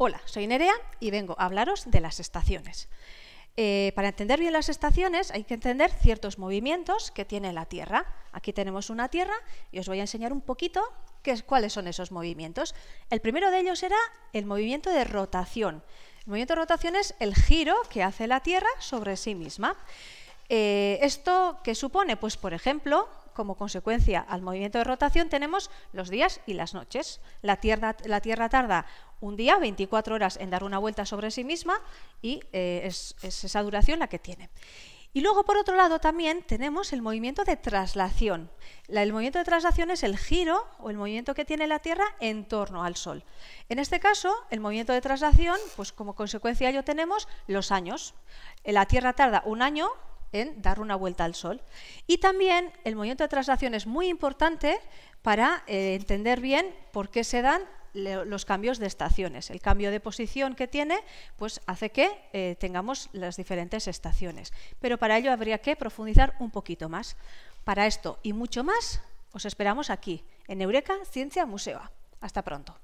Hola, soy Nerea y vengo a hablaros de las estaciones. Eh, para entender bien las estaciones hay que entender ciertos movimientos que tiene la Tierra. Aquí tenemos una Tierra y os voy a enseñar un poquito qué cuáles son esos movimientos. El primero de ellos era el movimiento de rotación. El movimiento de rotación es el giro que hace la Tierra sobre sí misma. Eh, ¿Esto qué supone? Pues, por ejemplo, como consecuencia al movimiento de rotación tenemos los días y las noches. La Tierra, tarda un día, 24 horas, en dar una vuelta sobre sí misma y eh, es, esa duración la que tiene. Y luego, por otro lado, también tenemos el movimiento de traslación. el movimiento de traslación es el giro o el movimiento que tiene la Tierra en torno al Sol. En este caso, el movimiento de traslación, pues como consecuencia ello tenemos los años. La Tierra tarda un año en dar una vuelta al Sol. Y también el movimiento de traslación es muy importante para eh, entender bien por qué se dan los cambios de estaciones. El cambio de posición que tiene pues hace que eh, tengamos las diferentes estaciones. Pero para ello habría que profundizar un poquito más. Para esto y mucho más, os esperamos aquí, en Eureka Ciencia Museo. Hasta pronto.